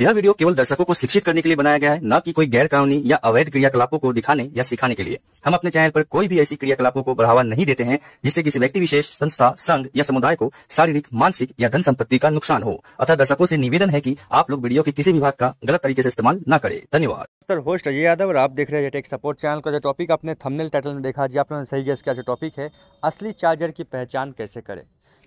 यह वीडियो केवल दर्शकों को शिक्षित करने के लिए बनाया गया है न कि कोई गैर कानूनी या अवैध क्रियाकलापों को दिखाने या सिखाने के लिए हम अपने चैनल पर कोई भी ऐसी क्रियाकलापों को बढ़ावा नहीं देते हैं जिससे किसी व्यक्ति विशेष संस्था संघ या समुदाय को शारीरिक मानसिक या धन संपत्ति का नुकसान हो अतः दर्शकों से निवेदन है की आप लोग वीडियो के किसी भी भाग का गलत तरीके ऐसी इस्तेमाल न करें धन्यवाद सर होस्ट अजय यादव और आप देख रहे हैं सपोर्ट चैनल e का जो टॉपिक अपने थमनेल टाइटल में देखा जी आपने सही गैस का जो टॉपिक है असली चार्जर की पहचान कैसे करें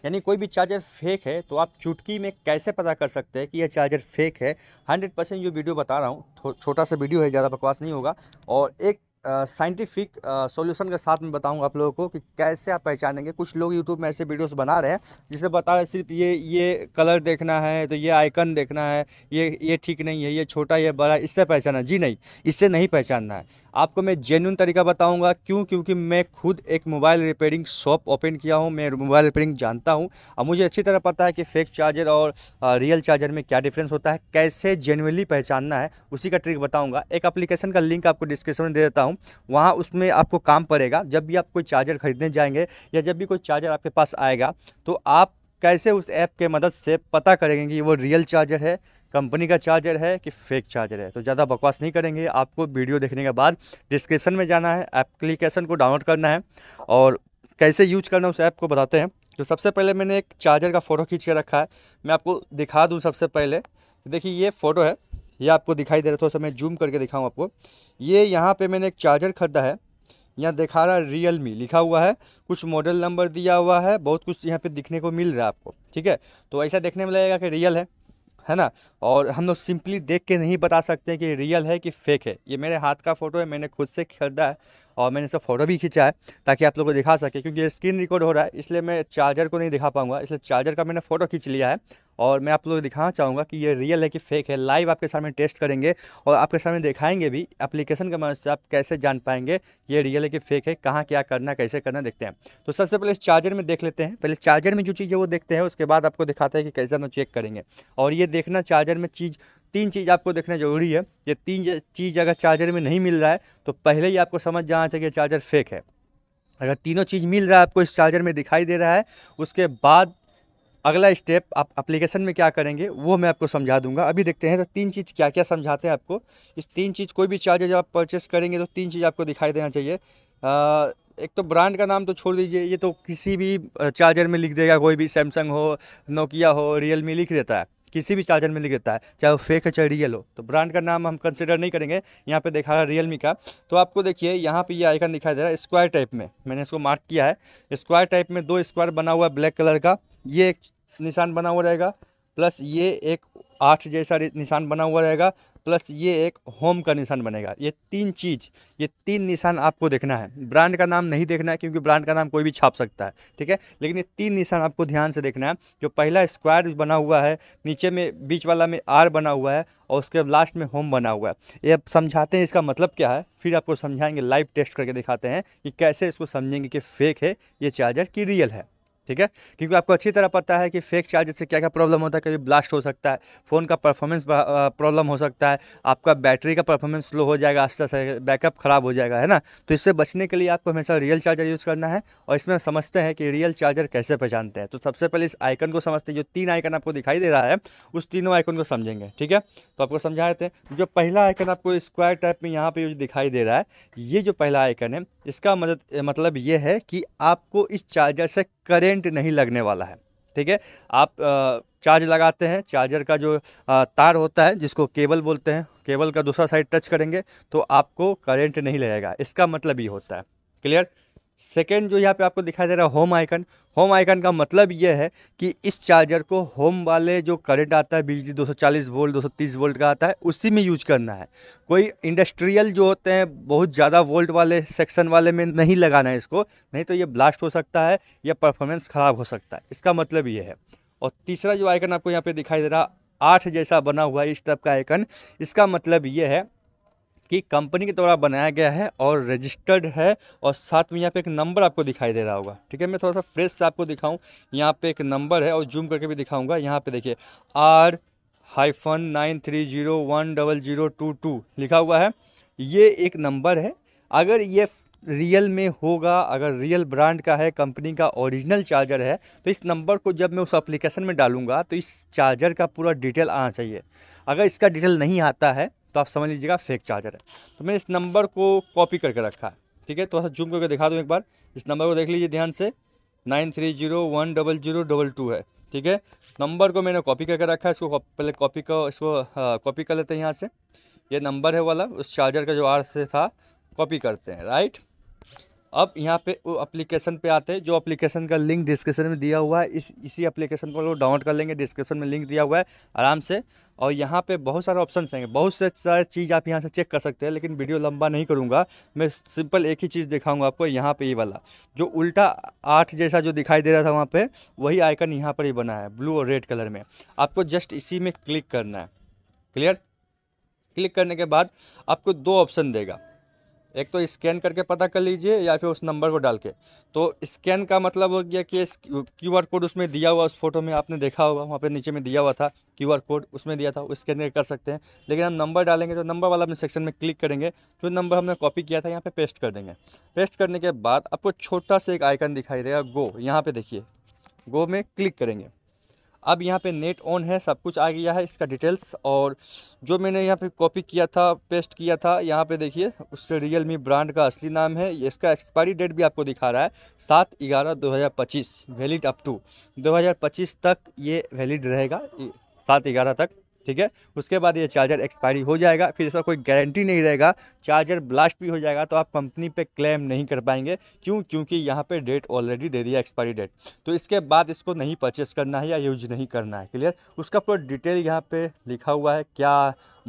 यानी कोई भी चार्जर फेक है तो आप चुटकी में कैसे पता कर सकते हैं कि यह चार्जर फेक है हंड्रेड परसेंट जो वीडियो बता रहा हूँ छोटा सा वीडियो है ज़्यादा बकवास नहीं होगा और एक साइंटिफिक सॉल्यूशन के साथ में बताऊंगा आप लोगों को कि कैसे आप पहचानेंगे कुछ लोग यूट्यूब में ऐसे वीडियोस बना रहे हैं जिसे बता रहे सिर्फ ये ये कलर देखना है तो ये आइकन देखना है ये ये ठीक नहीं है ये छोटा ये बड़ा इससे पहचाना जी नहीं इससे नहीं पहचानना है आपको मैं जेन्यून तरीका बताऊँगा क्यों क्योंकि मैं खुद एक मोबाइल रिपेयरिंग शॉप ओपन किया हूँ मैं मोबाइल रिपेयरिंग जानता हूँ और मुझे अच्छी तरह पता है कि फेक चार्जर और रियल चार्जर में क्या डिफरेंस होता है कैसे जेनुअनली पहचानना है उसी का ट्रिक बताऊँगा एक अप्लीकेशन का लिंक आपको डिस्क्रिप्शन में दे देता हूँ हूँ वहाँ उसमें आपको काम पड़ेगा जब भी आप कोई चार्जर ख़रीदने जाएंगे या जब भी कोई चार्जर आपके पास आएगा तो आप कैसे उस ऐप के मदद से पता करेंगे कि वो रियल चार्जर है कंपनी का चार्जर है कि फेक चार्जर है तो ज़्यादा बकवास नहीं करेंगे आपको वीडियो देखने के बाद डिस्क्रिप्शन में जाना है एप्लीकेशन को डाउनलोड करना है और कैसे यूज करना है उस ऐप को बताते हैं तो सबसे पहले मैंने एक चार्जर का फ़ोटो खींच के रखा है मैं आपको दिखा दूँ सबसे पहले देखिए ये फ़ोटो है ये आपको दिखाई दे रहा है थोड़ा सा मैं जूम करके दिखाऊँ आपको ये यहाँ पे मैंने एक चार्जर ख़रीदा है यहाँ दिखा रहा है रियल मी लिखा हुआ है कुछ मॉडल नंबर दिया हुआ है बहुत कुछ यहाँ पे दिखने को मिल रहा है आपको ठीक है तो ऐसा देखने में लगेगा कि रियल है है ना और हम लोग सिंपली देख के नहीं बता सकते कि रियल है कि फेक है ये मेरे हाथ का फ़ोटो है मैंने खुद से खरीदा है और मैंने इसका फ़ोटो भी खींचा है ताकि आप लोग को दिखा सके क्योंकि ये स्क्रीन रिकॉर्ड हो रहा है इसलिए मैं चार्जर को नहीं दिखा पाऊंगा इसलिए चार्जर का मैंने फ़ोटो खींच लिया है और मैं आप लोग को दिखाना चाहूँगा कि ये रियल है कि फेक है लाइव आपके सामने टेस्ट करेंगे और आपके सामने दिखाएंगे भी एप्लीकेशन के मदद से आप कैसे जान पाएंगे ये रियल है कि फेक है कहाँ क्या करना कैसे करना देखते हैं तो सबसे पहले इस चार्जर में देख लेते हैं पहले चार्जर में जो चीज़ है वो देखते हैं उसके बाद आपको दिखाते हैं कि कैसे हम चेक करेंगे और ये देखना चार्जर में चीज़ तीन चीज़ आपको देखना ज़रूरी है ये तीन चीज़ अगर चार्जर में नहीं मिल रहा है तो पहले ही आपको समझ जाना चाहिए चार्जर फेक है अगर तीनों चीज़ मिल रहा है आपको इस चार्जर में दिखाई दे रहा है उसके बाद अगला स्टेप आप अप्लीकेशन में क्या करेंगे वो मैं आपको समझा दूंगा अभी देखते हैं तो तीन चीज़ क्या क्या समझाते हैं आपको इस तीन चीज़ कोई भी चार्जर जब आप परचेस करेंगे तो तीन चीज़ आपको दिखाई देना चाहिए एक तो ब्रांड का नाम तो छोड़ दीजिए ये तो किसी भी चार्जर में लिख देगा कोई भी सैमसंग हो नोकिया हो रियलमी लिख देता है किसी भी चार्जर में लिख देता है चाहे वो फेक है चाहे रियल हो तो ब्रांड का नाम हम कंसिडर नहीं करेंगे यहाँ पे देखा रहा है रियलमी का तो आपको देखिए यहाँ पे ये यह आइकन दिखाई दे रहा है स्क्वायर टाइप में मैंने इसको मार्क किया है स्क्वायर टाइप में दो स्क्वायर बना हुआ है ब्लैक कलर का ये एक निशान बना हुआ रहेगा प्लस ये एक आठ जैसा निशान बना हुआ रहेगा प्लस ये एक होम का निशान बनेगा ये तीन चीज़ ये तीन निशान आपको देखना है ब्रांड का नाम नहीं देखना है क्योंकि ब्रांड का नाम कोई भी छाप सकता है ठीक है लेकिन ये तीन निशान आपको ध्यान से देखना है जो पहला स्क्वायर बना हुआ है नीचे में बीच वाला में आर बना हुआ है और उसके लास्ट में होम बना हुआ है ये समझाते हैं इसका मतलब क्या है फिर आपको समझाएंगे लाइव टेस्ट करके दिखाते हैं कि कैसे इसको समझेंगे कि फ़ेक है ये चार्जर की रियल है ठीक है क्योंकि आपको अच्छी तरह पता है कि फेक चार्ज से क्या क्या प्रॉब्लम होता है कभी ब्लास्ट हो सकता है फ़ोन का परफॉर्मेंस प्रॉब्लम हो सकता है आपका बैटरी का परफॉर्मेंस स्लो हो जाएगा आस्ते आस्ते बैकअप ख़राब हो जाएगा है ना तो इससे बचने के लिए आपको हमेशा रियल चार्जर यूज़ करना है और इसमें समझते हैं कि रियल चार्जर कैसे पहचानते हैं तो सबसे पहले इस आइकन को समझते हैं जो तीन आइकन आपको दिखाई दे रहा है उस तीनों आइकन को समझेंगे ठीक है तो आपको समझा देते हैं जो पहला आइकन आपको स्क्वायर टाइप में यहाँ पर दिखाई दे रहा है ये जो पहला आइकन है इसका मदद मतलब ये है कि आपको इस चार्जर से करेंट नहीं लगने वाला है ठीक है आप चार्ज लगाते हैं चार्जर का जो तार होता है जिसको केबल बोलते हैं केबल का दूसरा साइड टच करेंगे तो आपको करेंट नहीं लगेगा इसका मतलब ये होता है क्लियर सेकेंड जो यहाँ पे आपको दिखाई दे रहा है होम आइकन होम आइकन का मतलब ये है कि इस चार्जर को होम वाले जो करंट आता है बिजली 240 वोल्ट 230 वोल्ट का आता है उसी में यूज करना है कोई इंडस्ट्रियल जो होते हैं बहुत ज़्यादा वोल्ट वाले सेक्शन वाले में नहीं लगाना है इसको नहीं तो ये ब्लास्ट हो सकता है या परफॉर्मेंस ख़राब हो सकता है इसका मतलब ये है और तीसरा जो आइकन आपको यहाँ पर दिखाई दे रहा आठ जैसा बना हुआ है इस टाइप का आइकन इसका मतलब ये है कि कंपनी के द्वारा बनाया गया है और रजिस्टर्ड है और साथ में यहाँ पे एक नंबर आपको दिखाई दे रहा होगा ठीक है मैं थोड़ा सा फ्रेश से आपको दिखाऊँ यहाँ पे एक नंबर है और जूम करके भी दिखाऊँगा यहाँ पे देखिए R hyphen nine three zero one double zero two two लिखा हुआ है ये एक नंबर है अगर ये रियल में होगा अगर रियल ब्रांड का है कंपनी का ओरिजिनल चार्जर है तो इस नंबर को जब मैं उस एप्लीकेशन में डालूंगा तो इस चार्जर का पूरा डिटेल आना चाहिए अगर इसका डिटेल नहीं आता है तो आप समझ लीजिएगा फेक चार्जर है तो मैंने इस नंबर को कॉपी करके रखा है ठीक है थोड़ा सा जूम करके दिखा दूँ एक बार इस नंबर को देख लीजिए ध्यान से nine three zero one double zero double two है ठीक है नंबर को मैंने कॉपी करके रखा है इसको पहले कॉपी का इसको कॉपी कर लेते हैं यहाँ से ये नंबर है वाला उस चार्जर का जो आर से था कॉपी करते हैं राइट अब यहाँ पे वो अप्लीकेशन पे आते हैं जो अप्लीकेशन का लिंक डिस्क्रिप्शन में दिया हुआ है इस इसी अप्लीकेशन को लोग डाउनलोड कर लेंगे डिस्क्रिप्शन में लिंक दिया हुआ है आराम से और यहाँ पे बहुत सारे ऑप्शन हैं बहुत से सारे चीज़ आप यहाँ से चेक कर सकते हैं लेकिन वीडियो लंबा नहीं करूँगा मैं सिंपल एक ही चीज़ दिखाऊँगा आपको यहाँ पर ये वाला जो उल्टा आठ जैसा जो दिखाई दे रहा था वहाँ पर वही आइकन यहाँ पर ही बना है ब्लू और रेड कलर में आपको जस्ट इसी में क्लिक करना है क्लियर क्लिक करने के बाद आपको दो ऑप्शन देगा एक तो स्कैन करके पता कर लीजिए या फिर उस नंबर को डाल के तो स्कैन का मतलब हो गया कि क्यू आर कोड उसमें दिया हुआ उस फोटो में आपने देखा होगा वहाँ पे नीचे में दिया हुआ था क्यू आर कोड उसमें दिया था वो स्कैन करके कर सकते हैं लेकिन हम नंबर डालेंगे तो नंबर वाला अपने सेक्शन में क्लिक करेंगे जो नंबर हमने कॉपी किया था यहाँ पर पे पेस्ट कर देंगे पेस्ट करने के बाद आपको छोटा सा एक आइकन दिखाई देगा गो यहाँ पर देखिए गो में क्लिक करेंगे अब यहाँ पे नेट ऑन है सब कुछ आ गया है इसका डिटेल्स और जो मैंने यहाँ पे कॉपी किया था पेस्ट किया था यहाँ पे देखिए उसके रियल मी ब्रांड का असली नाम है इसका एक्सपायरी डेट भी आपको दिखा रहा है सात ग्यारह दो हज़ार पच्चीस वैलिड अप टू दो हज़ार पच्चीस तक ये वैलिड रहेगा सात ग्यारह तक ठीक है उसके बाद ये चार्जर एक्सपायरी हो जाएगा फिर इसका कोई गारंटी नहीं रहेगा चार्जर ब्लास्ट भी हो जाएगा तो आप कंपनी पे क्लेम नहीं कर पाएंगे क्यों क्योंकि यहाँ पे डेट ऑलरेडी दे दिया एक्सपायरी डेट तो इसके बाद इसको नहीं परचेस करना है या यूज नहीं करना है क्लियर उसका पूरा डिटेल यहाँ पर लिखा हुआ है क्या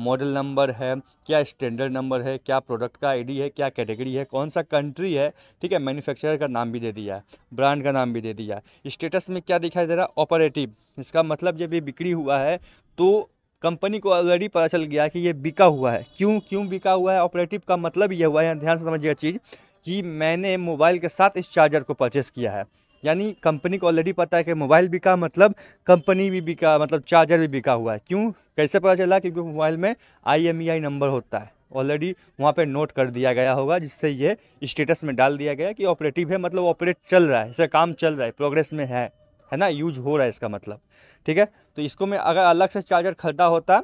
मॉडल नंबर है क्या स्टैंडर्ड नंबर है क्या प्रोडक्ट का आईडी है क्या कैटेगरी है कौन सा कंट्री है ठीक है मैन्युफैक्चरर का नाम भी दे दिया है ब्रांड का नाम भी दे दिया है स्टेटस में क्या दिखाई दे रहा है ऑपरेटिव इसका मतलब जब ये बिक्री हुआ है तो कंपनी को ऑलरेडी पता चल गया कि ये बिका हुआ है क्यों क्यों बिका हुआ है ऑपरेटिव का मतलब ये हुआ है ध्यान से समझिएगा चीज़ कि मैंने मोबाइल के साथ इस चार्जर को परचेस किया है यानी कंपनी को ऑलरेडी पता है कि मोबाइल बिका मतलब कंपनी भी बिका मतलब चार्जर भी बिका हुआ है क्यों कैसे पता चला क्योंकि मोबाइल में आई नंबर e होता है ऑलरेडी वहाँ पे नोट कर दिया गया होगा जिससे ये स्टेटस में डाल दिया गया कि ऑपरेटिव है मतलब ऑपरेट चल रहा है इससे काम चल रहा है प्रोग्रेस में है है ना यूज हो रहा है इसका मतलब ठीक है तो इसको मैं अगर अलग से चार्जर खरीदा होता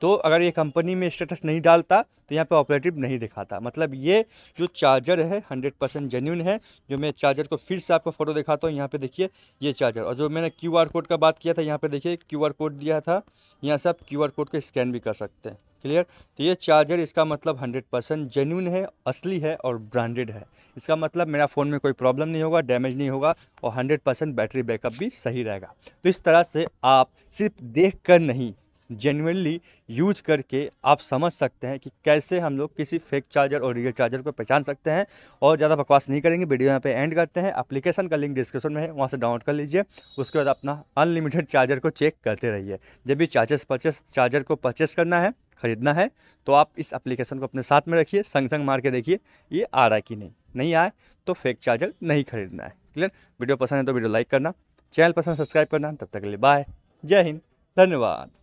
तो अगर ये कंपनी में स्टेटस नहीं डालता तो यहाँ पे ऑपरेटिव नहीं दिखाता मतलब ये जो चार्जर है हंड्रेड परसेंट जेन्यून है जो मैं चार्जर को फिर से आपको फ़ोटो दिखाता हूँ यहाँ पे देखिए ये चार्जर और जो मैंने क्यू आर कोड का बात किया था यहाँ पे देखिए क्यू आर कोड दिया था यहाँ से आप क्यू आर कोड को स्कैन भी कर सकते हैं क्लियर तो ये चार्जर इसका मतलब हंड्रेड परसेंट जेन्यून है असली है और ब्रांडेड है इसका मतलब मेरा फ़ोन में कोई प्रॉब्लम नहीं होगा डैमेज नहीं होगा और हंड्रेड परसेंट बैटरी बैकअप भी सही रहेगा तो इस तरह से आप सिर्फ देख कर नहीं जेनुनली यूज करके आप समझ सकते हैं कि कैसे हम लोग किसी फेक चार्जर और रियल चार्जर को पहचान सकते हैं और ज़्यादा बकवास नहीं करेंगे वीडियो यहाँ पे एंड करते हैं एप्लीकेशन का लिंक डिस्क्रिप्शन में है वहाँ से डाउनलोड कर लीजिए उसके बाद अपना अनलिमिटेड चार्जर को चेक करते रहिए जब भी चार्जेस परचेस चार्जर को परचेस करना है ख़रीदना है तो आप इस अप्लीकेशन को अपने साथ में रखिए संग संग मार के देखिए ये आ रहा है कि नहीं नहीं आए तो फेक चार्जर नहीं खरीदना है क्लियर वीडियो पसंद है तो वीडियो लाइक करना चैनल पसंद सब्सक्राइब करना तब तक के लिए बाय जय हिंद धन्यवाद